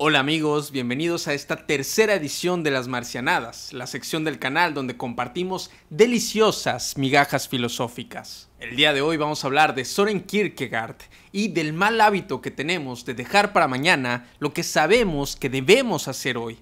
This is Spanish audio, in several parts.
Hola amigos, bienvenidos a esta tercera edición de Las Marcianadas, la sección del canal donde compartimos deliciosas migajas filosóficas. El día de hoy vamos a hablar de Soren Kierkegaard y del mal hábito que tenemos de dejar para mañana lo que sabemos que debemos hacer hoy.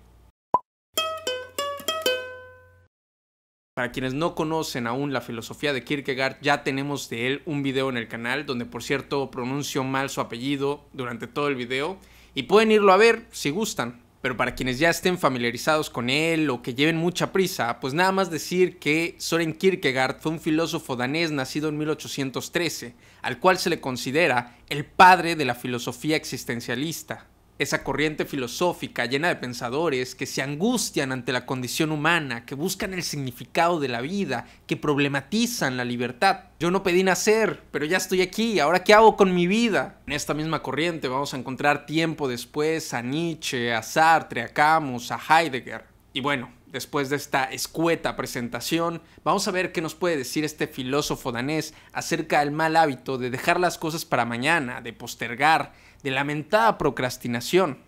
Para quienes no conocen aún la filosofía de Kierkegaard, ya tenemos de él un video en el canal donde por cierto pronuncio mal su apellido durante todo el video y pueden irlo a ver si gustan, pero para quienes ya estén familiarizados con él o que lleven mucha prisa, pues nada más decir que Soren Kierkegaard fue un filósofo danés nacido en 1813, al cual se le considera el padre de la filosofía existencialista esa corriente filosófica llena de pensadores que se angustian ante la condición humana, que buscan el significado de la vida, que problematizan la libertad. Yo no pedí nacer, pero ya estoy aquí, ahora qué hago con mi vida. En esta misma corriente vamos a encontrar tiempo después a Nietzsche, a Sartre, a Camus, a Heidegger. Y bueno, Después de esta escueta presentación, vamos a ver qué nos puede decir este filósofo danés acerca del mal hábito de dejar las cosas para mañana, de postergar, de lamentada procrastinación.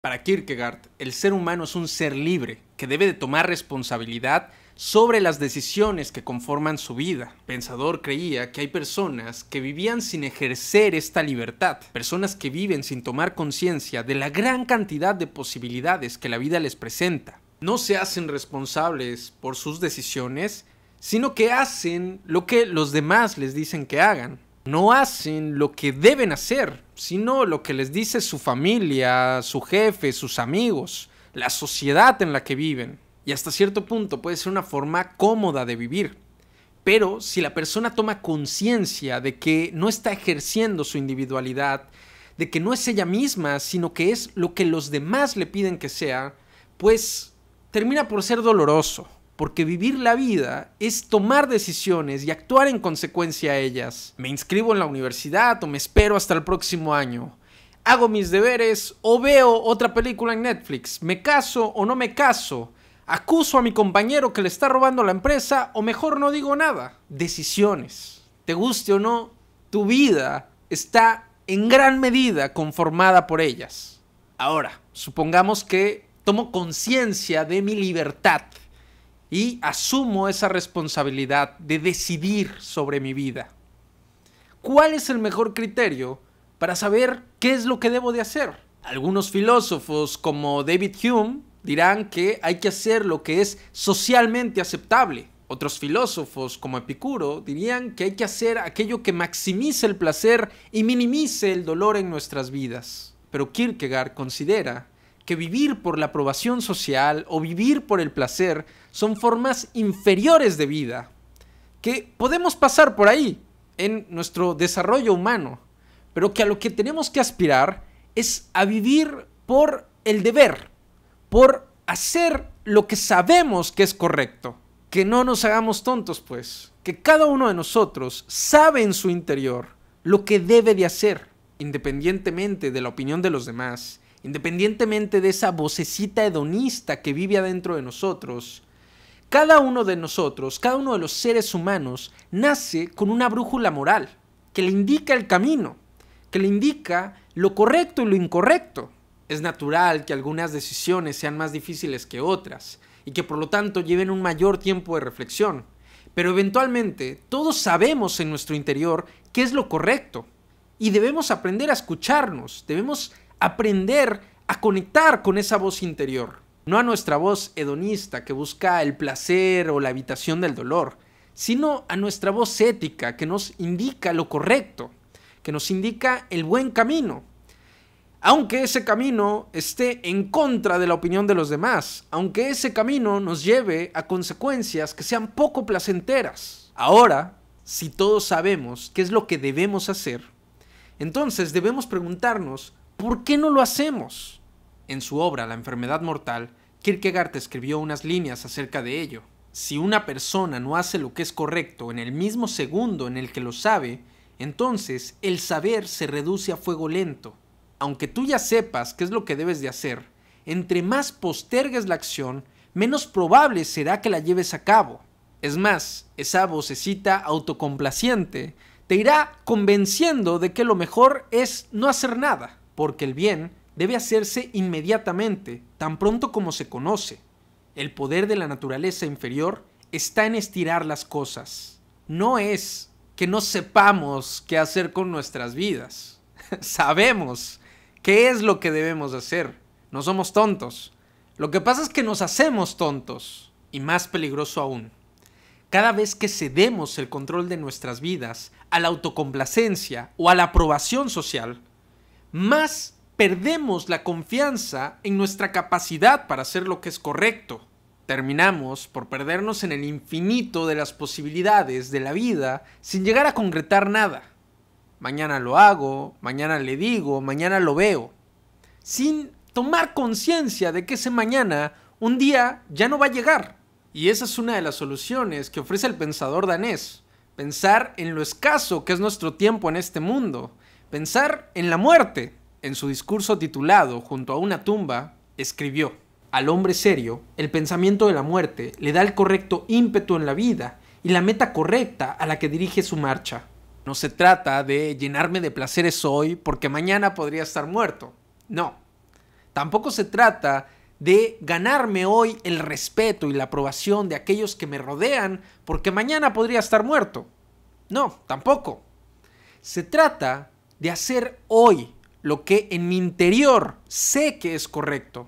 Para Kierkegaard, el ser humano es un ser libre que debe de tomar responsabilidad sobre las decisiones que conforman su vida. Pensador creía que hay personas que vivían sin ejercer esta libertad, personas que viven sin tomar conciencia de la gran cantidad de posibilidades que la vida les presenta. No se hacen responsables por sus decisiones, sino que hacen lo que los demás les dicen que hagan. No hacen lo que deben hacer, sino lo que les dice su familia, su jefe, sus amigos, la sociedad en la que viven y hasta cierto punto puede ser una forma cómoda de vivir. Pero si la persona toma conciencia de que no está ejerciendo su individualidad, de que no es ella misma, sino que es lo que los demás le piden que sea, pues termina por ser doloroso, porque vivir la vida es tomar decisiones y actuar en consecuencia a ellas. Me inscribo en la universidad o me espero hasta el próximo año. Hago mis deberes o veo otra película en Netflix. Me caso o no me caso Acuso a mi compañero que le está robando la empresa o mejor no digo nada. Decisiones. Te guste o no, tu vida está en gran medida conformada por ellas. Ahora, supongamos que tomo conciencia de mi libertad y asumo esa responsabilidad de decidir sobre mi vida. ¿Cuál es el mejor criterio para saber qué es lo que debo de hacer? Algunos filósofos como David Hume dirán que hay que hacer lo que es socialmente aceptable. Otros filósofos, como Epicuro, dirían que hay que hacer aquello que maximice el placer y minimice el dolor en nuestras vidas. Pero Kierkegaard considera que vivir por la aprobación social o vivir por el placer son formas inferiores de vida, que podemos pasar por ahí en nuestro desarrollo humano, pero que a lo que tenemos que aspirar es a vivir por el deber, por hacer lo que sabemos que es correcto. Que no nos hagamos tontos, pues. Que cada uno de nosotros sabe en su interior lo que debe de hacer, independientemente de la opinión de los demás, independientemente de esa vocecita hedonista que vive adentro de nosotros. Cada uno de nosotros, cada uno de los seres humanos, nace con una brújula moral que le indica el camino, que le indica lo correcto y lo incorrecto. Es natural que algunas decisiones sean más difíciles que otras y que por lo tanto lleven un mayor tiempo de reflexión. Pero eventualmente todos sabemos en nuestro interior qué es lo correcto y debemos aprender a escucharnos, debemos aprender a conectar con esa voz interior, no a nuestra voz hedonista que busca el placer o la habitación del dolor, sino a nuestra voz ética que nos indica lo correcto, que nos indica el buen camino, aunque ese camino esté en contra de la opinión de los demás, aunque ese camino nos lleve a consecuencias que sean poco placenteras. Ahora, si todos sabemos qué es lo que debemos hacer, entonces debemos preguntarnos, ¿por qué no lo hacemos? En su obra La enfermedad mortal, Kierkegaard escribió unas líneas acerca de ello. Si una persona no hace lo que es correcto en el mismo segundo en el que lo sabe, entonces el saber se reduce a fuego lento, aunque tú ya sepas qué es lo que debes de hacer, entre más postergues la acción, menos probable será que la lleves a cabo. Es más, esa vocecita autocomplaciente te irá convenciendo de que lo mejor es no hacer nada, porque el bien debe hacerse inmediatamente, tan pronto como se conoce. El poder de la naturaleza inferior está en estirar las cosas. No es que no sepamos qué hacer con nuestras vidas. Sabemos ¿Qué es lo que debemos hacer? No somos tontos. Lo que pasa es que nos hacemos tontos. Y más peligroso aún. Cada vez que cedemos el control de nuestras vidas a la autocomplacencia o a la aprobación social, más perdemos la confianza en nuestra capacidad para hacer lo que es correcto. Terminamos por perdernos en el infinito de las posibilidades de la vida sin llegar a concretar nada mañana lo hago, mañana le digo, mañana lo veo, sin tomar conciencia de que ese mañana un día ya no va a llegar. Y esa es una de las soluciones que ofrece el pensador danés. Pensar en lo escaso que es nuestro tiempo en este mundo. Pensar en la muerte. En su discurso titulado Junto a una tumba, escribió, Al hombre serio, el pensamiento de la muerte le da el correcto ímpetu en la vida y la meta correcta a la que dirige su marcha. No se trata de llenarme de placeres hoy porque mañana podría estar muerto. No. Tampoco se trata de ganarme hoy el respeto y la aprobación de aquellos que me rodean porque mañana podría estar muerto. No, tampoco. Se trata de hacer hoy lo que en mi interior sé que es correcto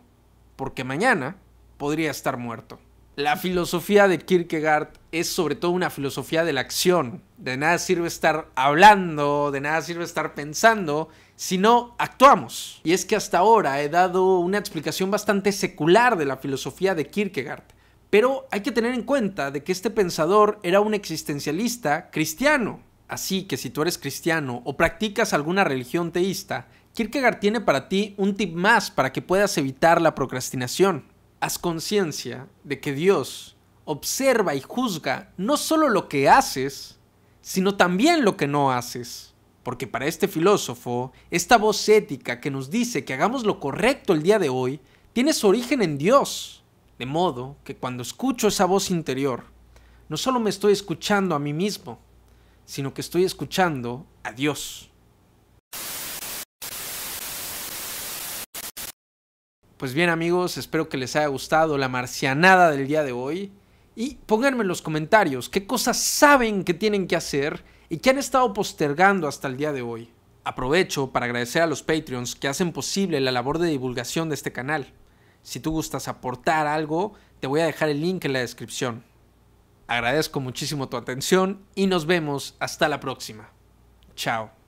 porque mañana podría estar muerto la filosofía de Kierkegaard es sobre todo una filosofía de la acción. De nada sirve estar hablando, de nada sirve estar pensando, si no actuamos. Y es que hasta ahora he dado una explicación bastante secular de la filosofía de Kierkegaard. Pero hay que tener en cuenta de que este pensador era un existencialista cristiano. Así que si tú eres cristiano o practicas alguna religión teísta, Kierkegaard tiene para ti un tip más para que puedas evitar la procrastinación haz conciencia de que Dios observa y juzga no solo lo que haces, sino también lo que no haces. Porque para este filósofo, esta voz ética que nos dice que hagamos lo correcto el día de hoy, tiene su origen en Dios. De modo que cuando escucho esa voz interior, no solo me estoy escuchando a mí mismo, sino que estoy escuchando a Dios. Pues bien amigos, espero que les haya gustado la marcianada del día de hoy. Y pónganme en los comentarios qué cosas saben que tienen que hacer y que han estado postergando hasta el día de hoy. Aprovecho para agradecer a los Patreons que hacen posible la labor de divulgación de este canal. Si tú gustas aportar algo, te voy a dejar el link en la descripción. Agradezco muchísimo tu atención y nos vemos hasta la próxima. Chao.